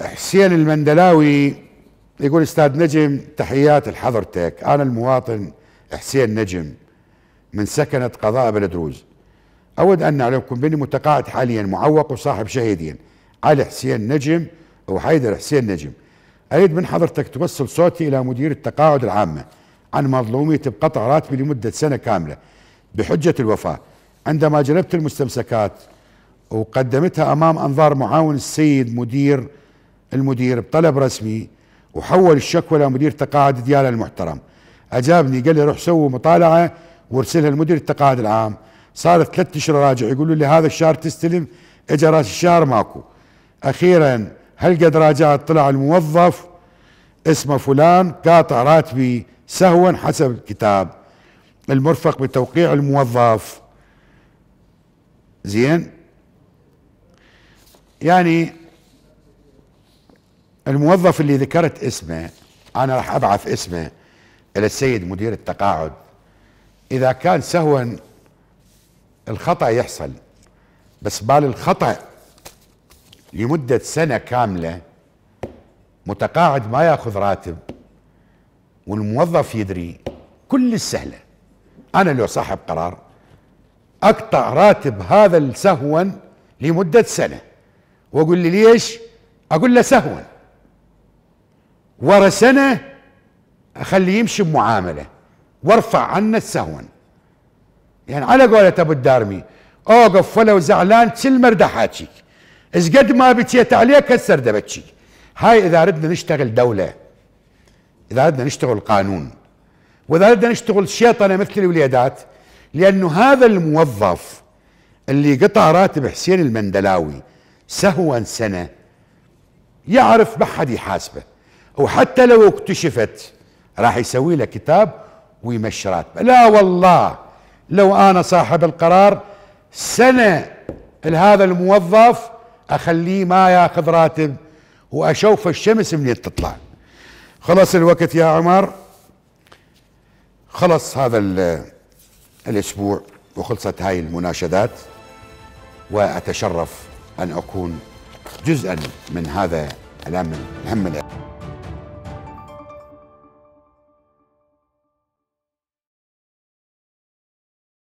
حسين المندلاوي يقول استاذ نجم تحيات لحضرتك انا المواطن حسين نجم من سكنة قضاء بلدروز اود ان اعلمكم باني متقاعد حاليا معوق وصاحب شهيدين علي حسين نجم وحيدر حسين نجم اريد من حضرتك توصل صوتي الى مدير التقاعد العامه عن مظلوميتي بقطع راتبي لمده سنه كامله بحجه الوفاه عندما جلبت المستمسكات وقدمتها امام انظار معاون السيد مدير المدير بطلب رسمي وحول الشكوى لمدير تقاعد دياله المحترم اجابني قال لي روح سوي مطالعه وارسلها لمدير التقاعد العام صارت ثلاث اشهر راجع يقولوا لي هذا الشهر تستلم اجى راس الشهر ماكو اخيرا هل قد راجعت طلع الموظف اسمه فلان قاطع راتبي سهوا حسب الكتاب المرفق بتوقيع الموظف زين يعني الموظف اللي ذكرت اسمه انا راح ابعث اسمه الى السيد مدير التقاعد اذا كان سهوا الخطا يحصل بس بال الخطا لمده سنه كامله متقاعد ما ياخذ راتب والموظف يدري كل السهله انا لو صاحب قرار اقطع راتب هذا السهوا لمده سنه واقول لي ليش؟ اقول له سهوا ورا سنه اخليه يمشي بمعامله وارفع عنه سهوا يعني على قولة ابو الدارمي اوقف ولو زعلان كل مرد احاكيك اذ قد ما بكيت عليك كسر رد هاي اذا ردنا نشتغل دوله اذا ردنا نشتغل قانون واذا ردنا نشتغل شيطنه مثل الوليدات لانه هذا الموظف اللي قطع راتب حسين المندلاوي سهوا سنه يعرف ما حد يحاسبه وحتى لو اكتشفت راح يسوي له كتاب ويمشي راتبه لا والله لو انا صاحب القرار سنه لهذا الموظف اخليه ما ياخذ راتب واشوف الشمس منين تطلع خلص الوقت يا عمر خلص هذا الاسبوع وخلصت هاي المناشدات واتشرف ان اكون جزءا من هذا الامن الهم الأمن.